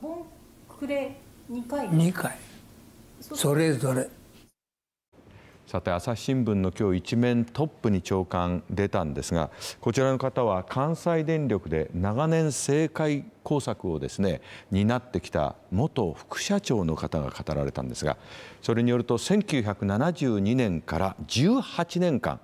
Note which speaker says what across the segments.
Speaker 1: ボンクレ2回2回それぞれ
Speaker 2: さて朝日新聞の今日一面トップに長官出たんですがこちらの方は関西電力で長年政界工作をですね担ってきた元副社長の方が語られたんですがそれによると1972年から18年間、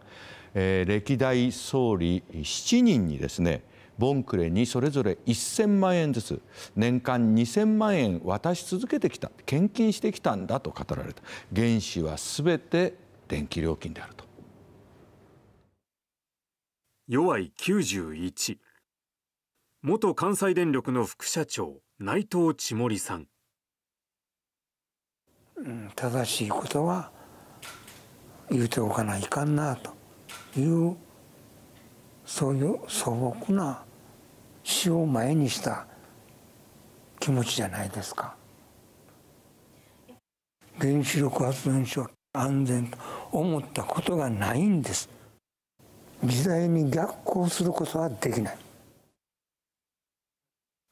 Speaker 2: えー、歴代総理7人にですねボンクレにそれぞれ1000万円ずつ年間2000万円渡し続けてきた献金してきたんだと語られた原資は全て電気料金であると。
Speaker 3: 弱い91元関西電力の副社長
Speaker 1: 内藤千森さん正しいことは言うておかないかんなというそういう素朴な死を前にした気持ちじゃないですか。原子力発電所安全と思ったことがないんです。時代に逆行することはできない。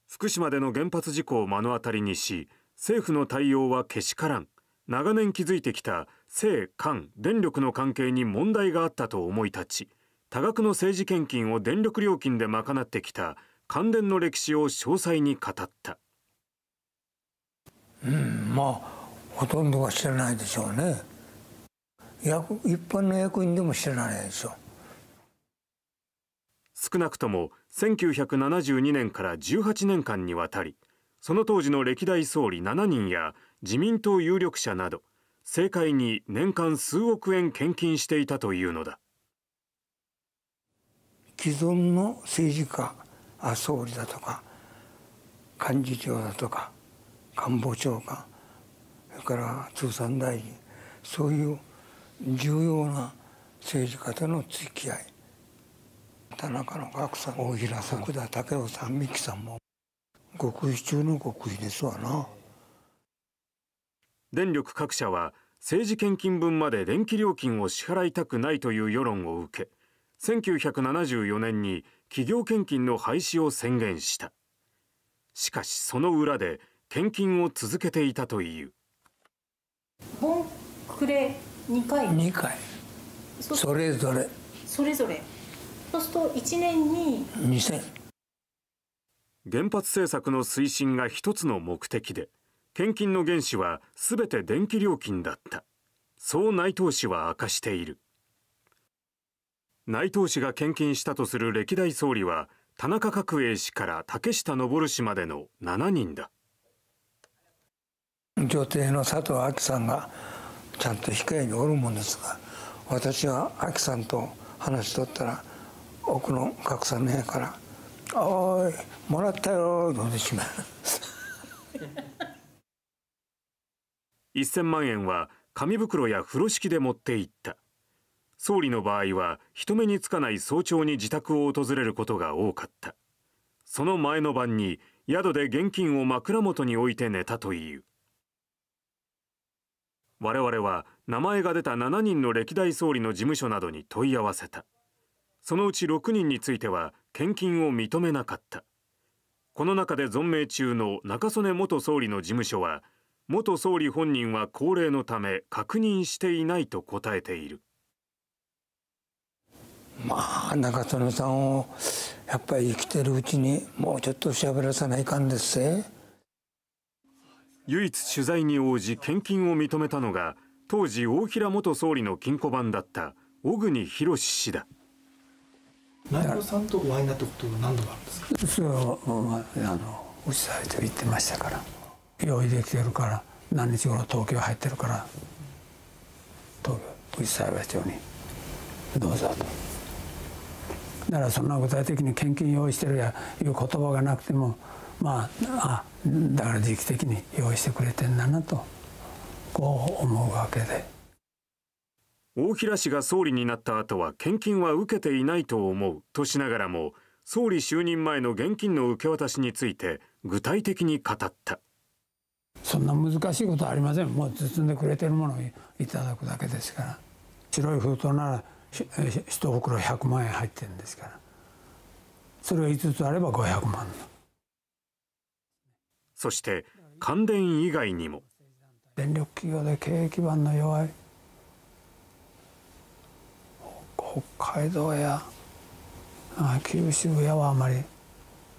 Speaker 3: 福島での原発事故を目の当たりにし、政府の対応はけしからん。長年築いてきた政・官・電力の関係に問題があったと思い立ち、多額の政治献金を電力料金で賄ってきた関連の歴史を詳細に語った、
Speaker 1: うん、まあほとんどは知らないでしょうね役一般の役員でも知らないでしょう
Speaker 3: 少なくとも1972年から18年間にわたりその当時の歴代総理7人や自民党有力者など政界に年間数億円献金していたというのだ
Speaker 1: 既存の政治家総理だとか幹事長だとか官房長官それから通産大臣そういう重要な政治家との付き合い田中の学さん大平さん福田武雄さん三木さんも極秘中の極秘ですわな
Speaker 3: 電力各社は政治献金分まで電気料金を支払いたくないという世論を受け1974年に企業献金の廃止を宣言した。しかしその裏で献金を続けていたという。
Speaker 4: 2回 ?2 回。それぞれ。それぞれ。そうすると1年に
Speaker 3: 2000。原発政策の推進が一つの目的で、献金の原資はすべて電気料金だった。そう内藤氏は明かしている。内藤氏が献金したとする歴代総理は田中角栄氏から竹下登氏までの7人だ
Speaker 1: 女帝の佐藤亜紀さんがちゃんと控えにおるもんですが私は亜紀さんと話しとったら奥のさんの部屋から「おいもらったよ」しまう
Speaker 3: 1000万円は紙袋や風呂敷で持っていった総理の場合は人目につかない早朝に自宅を訪れることが多かったその前の晩に宿で現金を枕元に置いて寝たという我々は名前が出た7人の歴代総理の事務所などに問い合わせたそのうち6人については献金を認めなかったこの中で存命中の中曽根元総理の事務所は元総理本人は高齢のため確認していないと答えている
Speaker 1: まあ中曽根さんをやっぱり生きてるうちにもうちょっと喋らさないかんですせ
Speaker 3: 唯一取材に応じ献金を認めたのが当時大平元総理の金庫番だった小国博氏だ
Speaker 5: 内藤さんとお会いになったことは何度あるんですかそれは、あのおっしと言ってましたから用意できてるから何日頃東京入ってるから東京内裁は長にどうぞと。だからそんな具体的に献金用意してるやいう言葉がなくてもまああだから時期的に用意してくれてんだなとこう思うわけで
Speaker 3: 大平氏が総理になった後は献金は受けていないと思うとしながらも総理就任前の現金の受け渡しについて具体的に語
Speaker 5: ったそんな難しいことはありませんもう包んでくれてるものをいただくだけですから白い封筒なら一袋100万円入ってるんですからそれが5つあれば500万
Speaker 3: そして関電以外にも
Speaker 5: 電力企業で経営基盤の弱い北海道や九州やはあまり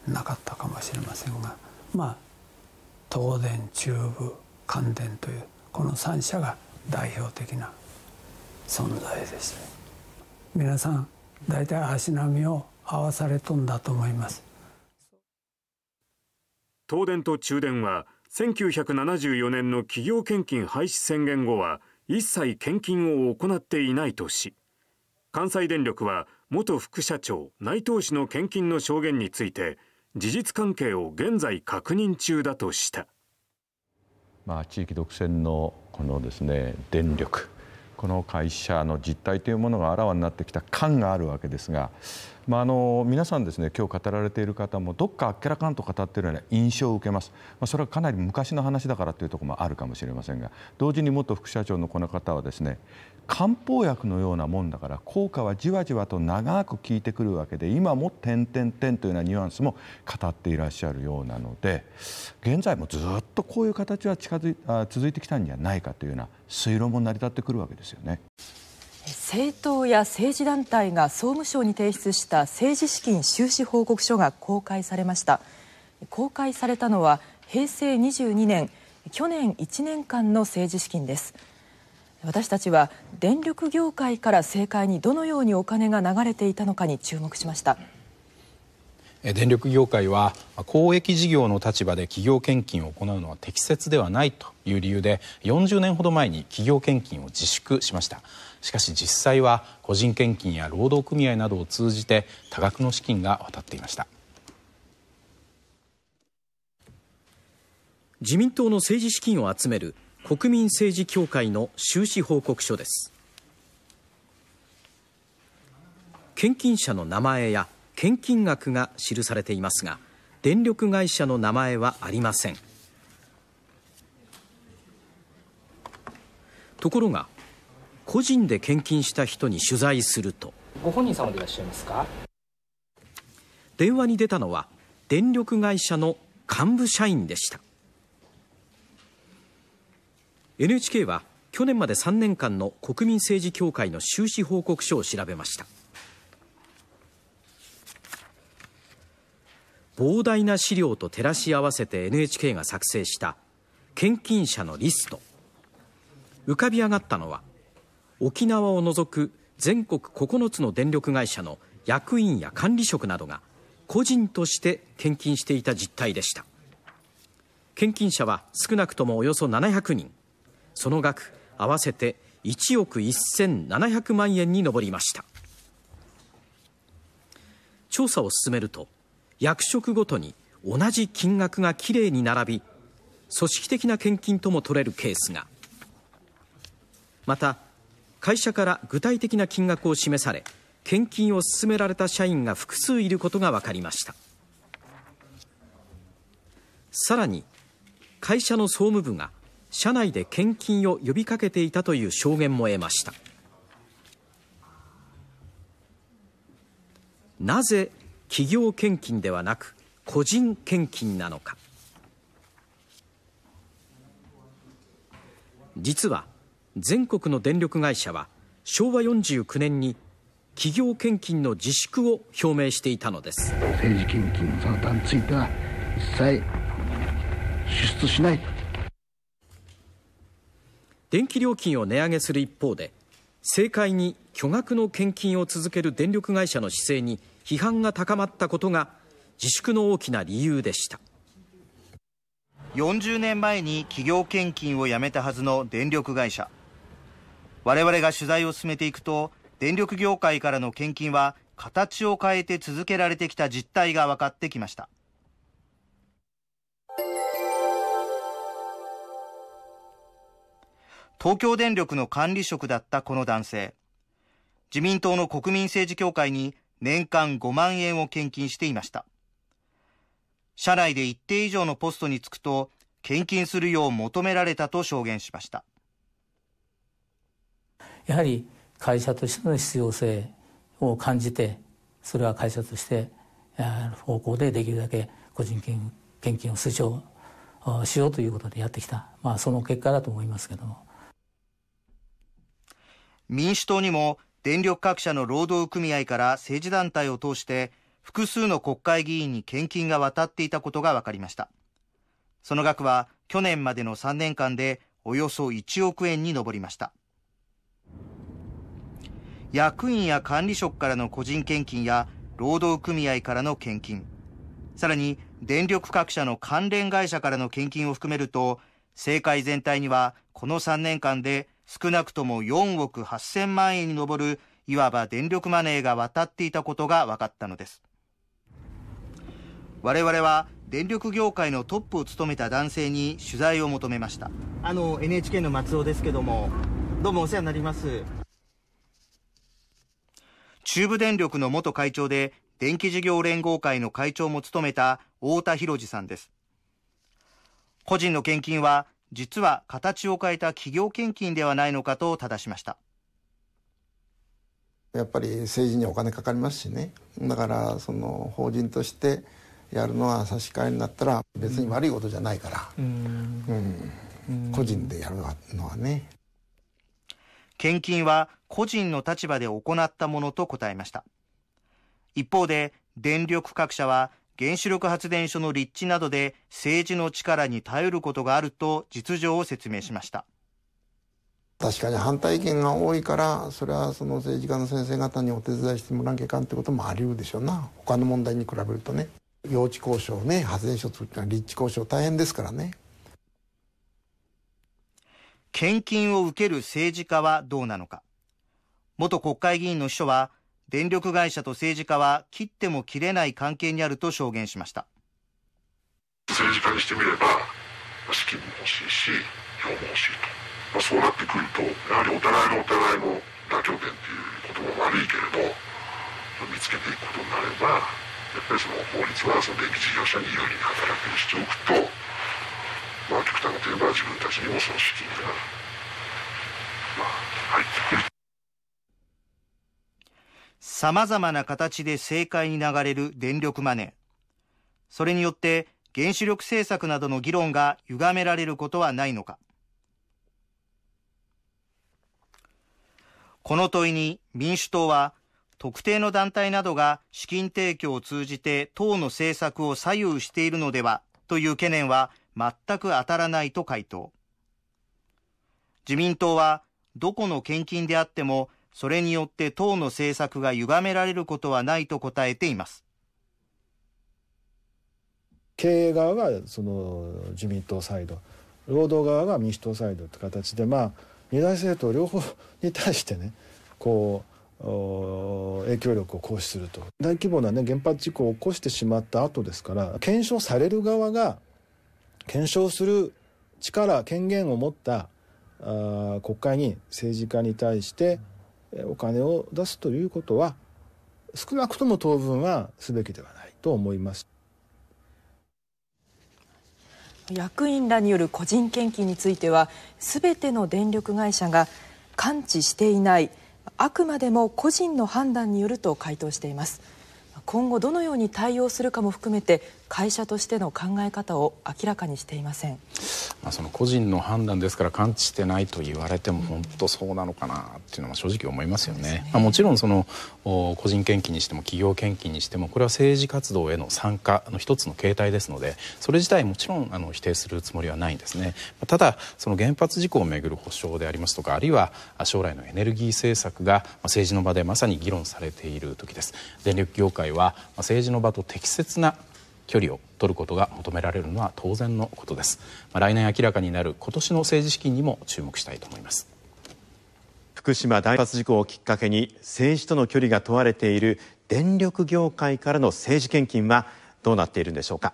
Speaker 5: なかったかもしれませんがまあ東電中部関電というこの3社が代表的な存在ですね。皆さん大体足並みを合わされとんだと思います
Speaker 3: 東電と中電は1974年の企業献金廃止宣言後は一切献金を行っていないとし関西電力は元副社長内藤氏の献金の証言について事実関係を現在確認中だ
Speaker 2: とした、まあ、地域独占のこのですね電力この会社の実態というものがあらわになってきた感があるわけですが、まあ、あの皆さんですね今日語られている方もどっかあっけらかんと語っているような印象を受けます、まあ、それはかなり昔の話だからというところもあるかもしれませんが同時に元副社長のこの方はですね漢方薬のようなもんだから効果はじわじわと長く効いてくるわけで今も点々点というようなニュアンスも語っていらっしゃるようなので現在もずっとこういう形は近づいあ続いてきたんじゃないかというような推論も成り立ってくるわけですよね。
Speaker 4: 政党や政治団体が総務省に提出した政治資金収支報告書が公開されました公開されたのは平成22年去年1年間の政治資金です。私たちは電力業界から政界にどのようにお金が流れていたのかに注目しました
Speaker 6: 電力業界は公益事業の立場で企業献金を行うのは適切ではないという理由で40年ほど前に企業献金を自粛しましたしかし実際は個人献金や労働組合などを通じて多額の資金が渡っていました自民党の政治資金を集める国民政治協会の収支報告書です献金者の名前や献金額が記されていますが電力会社の名前はありませんところが個人で献金した人に取材するとご本人様でいらっしゃいますか電話に出たのは電力会社の幹部社員でした NHK は去年まで3年間の国民政治協会の収支報告書を調べました膨大な資料と照らし合わせて NHK が作成した献金者のリスト浮かび上がったのは沖縄を除く全国9つの電力会社の役員や管理職などが個人として献金していた実態でした献金者は少なくともおよそ700人その額合わせて1億1700万円に上りました調査を進めると役職ごとに同じ金額がきれいに並び組織的な献金とも取れるケースがまた会社から具体的な金額を示され献金を勧められた社員が複数いることが分かりましたさらに会社の総務部が社内で献金を呼びかけていたという証言も得ましたなぜ企業献金ではなく個人献金なのか実は全国の電力会社は昭和49年に企業献金の自粛を表明していたのです政
Speaker 1: 治献金のその他については一切
Speaker 6: 支出しない電気料金を値上げする一方で政界に巨額の献金を続ける電力会社の姿勢に批
Speaker 7: 判が高まったことが自粛の大きな理由でした40年前に企業献金をやめたはずの電力会社我々が取材を進めていくと電力業界からの献金は形を変えて続けられてきた実態が分かってきました東京電力の管理職だったこの男性。自民党の国民政治協会に年間5万円を献金していました。社内で一定以上のポストに就くと、献金するよう求められたと証言しました。
Speaker 5: やはり会社としての必要性を感じて、それは会社として方向でできるだけ個人献金を推奨しようということでやってきた、まあ、その結果だと思いますけども。
Speaker 7: 民主党にも電力各社の労働組合から政治団体を通して複数の国会議員に献金が渡っていたことが分かりましたその額は去年までの3年間でおよそ1億円に上りました役員や管理職からの個人献金や労働組合からの献金さらに電力各社の関連会社からの献金を含めると政界全体にはこの3年間で少なくとも4億8000万円に上るいわば電力マネーが渡っていたことが分かったのです我々は電力業界のトップを務めた男性に取材を求めましたあの NHK の松尾ですけどもどうもお世話になります中部電力の元会長で電気事業連合会の会長も務めた太田博司さんです個人の献金は実は形を変えた企業献金ではないのかと正しました。
Speaker 1: やっぱり政治にお金かかりますしねだからその法人としてやるのは差し替えになったら別に悪いことじゃないから、うん、うん、個人でやるのはね
Speaker 7: 献金は個人の立場で行ったものと答えました一方で電力各社は原子力発電所の立地などで政治の力に頼ることがあると実情を説明しました。
Speaker 1: 確かに反対意見が多いからそれはその政治家の先生方にお手伝いしてもらわなきゃいかんってこともありうるでしょうな他の問題に比べるとね用地交渉ね発電所作ったら立地交渉大変ですから
Speaker 7: ね献金を受ける政治家はどうなのか元国会議員の秘書は電力会社と政治家は切っても切れない関係にあると証言しました政治家にしてみれば
Speaker 1: 資金も欲しいし票も欲しいと、まあ、そうなってくるとやはりお互いのお互いの妥協点っていうことも悪いけれど見つけていくことになればやっぱりその法律はその電気事業者に有利に働きにしておくと、まあ、極端なテーマは自分たちにもその資金が、まあ、入っ
Speaker 7: てくる。さまざまな形で政界に流れる電力マネー。それによって原子力政策などの議論が歪められることはないのか。この問いに民主党は特定の団体などが資金提供を通じて党の政策を左右しているのではという懸念は全く当たらないと回答。自民党はどこの献金であってもそれによって党の政策が歪められることはないと答えています。
Speaker 2: 経営側がその自民党サイド労働側が民主党サイドって形でまあ二大政党両方に対してねこう影響力を行使すると大規模な、ね、原発事故を起こしてしまった後ですから検証される側が検証する力権限を持ったあ国会に政治家に対してお金を出すということは少なくとも当分はすべきではないと思います。
Speaker 4: 役員らによる個人献金についてはすべての電力会社が関知していないあくまでも個人の判断によると回答しています今後どのように対応するかも含めて会社としての考え方を明らかにしていません、
Speaker 6: まあ、その個人の判断ですから感知してないと言われても本当そうなのかなっていうのは正直思いますよね。ねまあ、もちろんその個人献金にしても企業献金にしてもこれは政治活動への参加の一つの形態ですのでそれ自体もちろんあの否定するつもりはないんですね。ただその原発事故をめぐる保障でありますとかあるいは将来のエネルギー政策が政治の場でまさに議論されている時です。電力業界は政治の場と適切な距離を取ることが求められるのは当然のことです、まあ、来年明らかになる今年の政治資金にも注目したいと思います福島大発事故をきっかけに政治との距離が問われている電力業界
Speaker 3: からの政治献金はどうなっているんでしょうか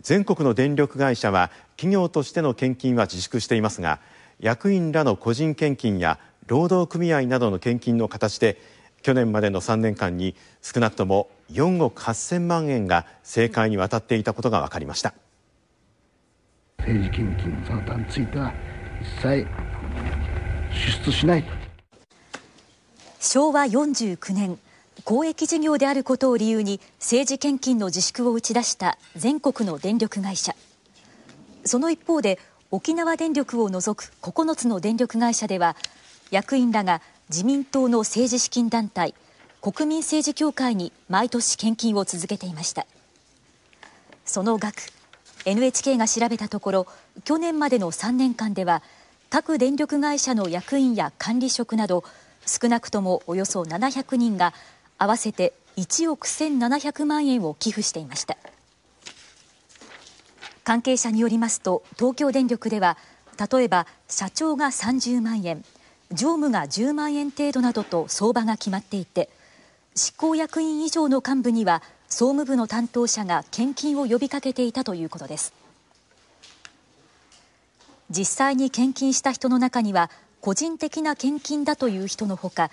Speaker 3: 全国の電力会社は企業としての献金は自粛していますが役員らの個人献金や労働組合などの献金の形で去年までの3年間に少なくとも4億8千万円が政界に渡っていたことが分かりました
Speaker 1: 政治献金のサについては一切支出しない
Speaker 8: 昭和49年公益事業であることを理由に政治献金の自粛を打ち出した全国の電力会社その一方で沖縄電力を除く9つの電力会社では役員らが自民党の政治資金団体国民政治協会に毎年献金を続けていましたその額 NHK が調べたところ去年までの3年間では各電力会社の役員や管理職など少なくともおよそ700人が合わせて1億1700万円を寄付していました関係者によりますと東京電力では例えば社長が30万円常務が10万円程度などと相場が決まっていて執行役員以上の幹部には総務部の担当者が献金を呼びかけていたということです実際に献金した人の中には個人的な献金だという人のほか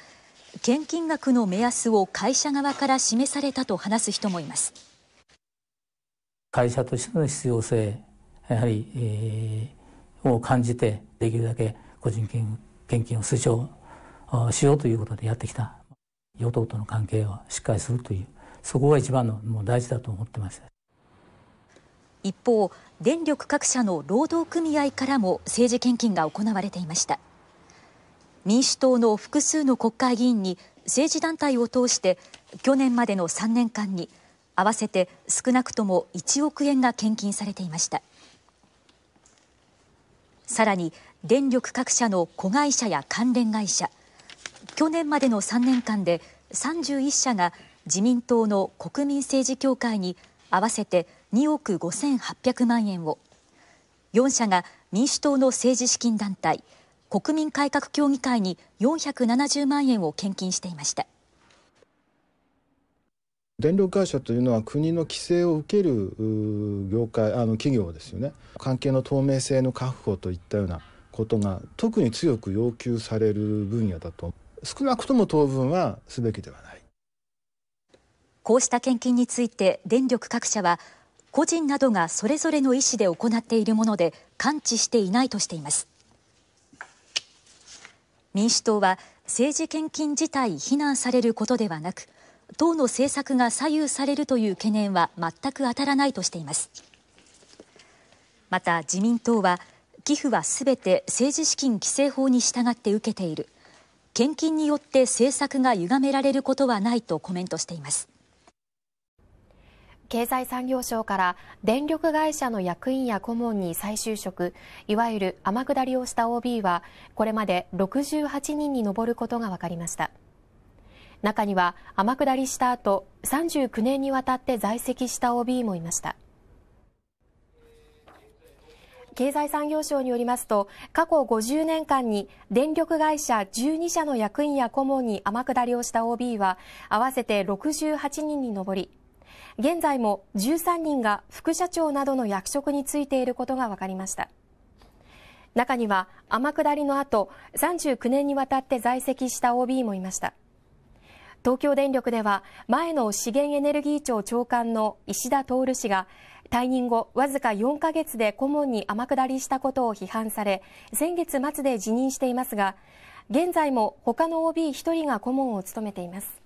Speaker 8: 献金額の目安を会社側から示されたと話す人もいます
Speaker 5: 会社としての必要性やはり、えー、を感じてできるだけ個人献金を推奨しようということでやってきた与党との関係をしっかりするという、そこが一番のもう大事だと思ってます
Speaker 8: 一方、電力各社の労働組合からも政治献金が行われていました。民主党の複数の国会議員に政治団体を通して去年までの3年間に合わせて少なくとも1億円が献金されていましたさらに電力各社の子会社や関連会社去年までの3年間で31社が自民党の国民政治協会に合わせて2億5800万円を4社が民主党の政治資金団体国民改革協議会に470万円を献金していました
Speaker 4: 電
Speaker 2: 力会社というのは国の規制を受ける業界あの企業ですよね関係の透明性の確保といったようなことが特に強く要求される分野だと少なくとも当分はすべきではない。
Speaker 8: こうした献金について電力各社は個人などがそれぞれの意思で行っているもので関知していないとしています。民主党は政治献金自体非難されることではなく党の政策が左右されるという懸念は全く当たらないとしていますまた自民党は寄付はすべて政治資金規正法に従って受けている献金によって政策が歪められることはないとコメントしています
Speaker 4: 経済産業省から電力会社の役員や顧問に再就職いわゆる天下りをした OB はこれまで68人に上ることが分かりました中には天下りした後39年にわたって在籍した OB もいました経済産業省によりますと過去50年間に電力会社12社の役員や顧問に天下りをした OB は合わせて68人に上り現在も13人が副社長などの役職に就いていることが分かりました中には天下りの後39年にわたって在籍した OB もいました東京電力では前の資源エネルギー庁長官の石田徹氏が退任後、わずか4ヶ月で顧問に天下りしたことを批判され、先月末で辞任していますが、現在も他の OB1 人が顧問を務めています。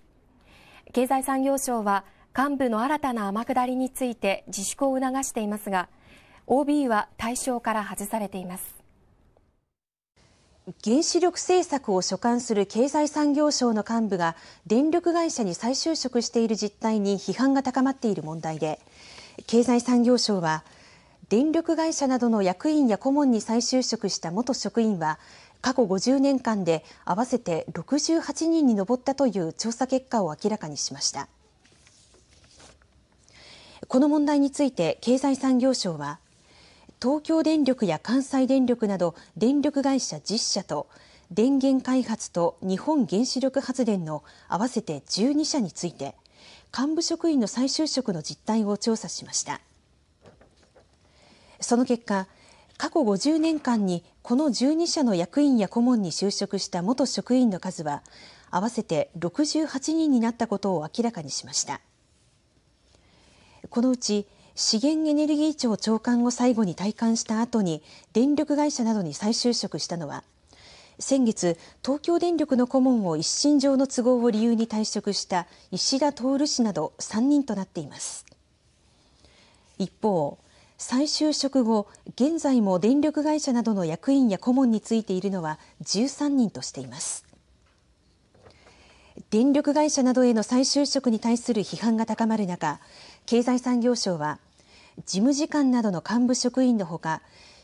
Speaker 4: 経済産業省は、幹部の新たな天下りについて自粛を促していますが、OB は対象から外されています。
Speaker 9: 原子力政策を所管する経済産業省の幹部が電力会社に再就職している実態に批判が高まっている問題で経済産業省は電力会社などの役員や顧問に再就職した元職員は過去50年間で合わせて68人に上ったという調査結果を明らかにしました。この問題について経済産業省は東京電力や関西電力など電力会社10社と電源開発と日本原子力発電の合わせて12社について幹部職員の再就職の実態を調査しました。その結果、過去50年間にこの12社の役員や顧問に就職した元職員の数は合わせて68人になったことを明らかにしました。このうち資源エネルギー庁長官を最後に退官した後に電力会社などに再就職したのは先月、東京電力の顧問を一身上の都合を理由に退職した石田徹氏など3人となっています。一方、再就職後、現在も電力会社などの役員や顧問についているのは13人としています。電力会社などへの再就職に対する批判が高まる中、経済産業省は事務次官などの幹部職員のほか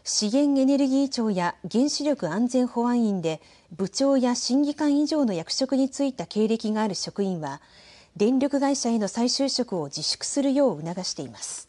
Speaker 9: 資源エネルギー庁や原子力安全保安院で部長や審議官以上の役職に就いた経歴がある職員は電力会社への再就職を自粛するよう促しています。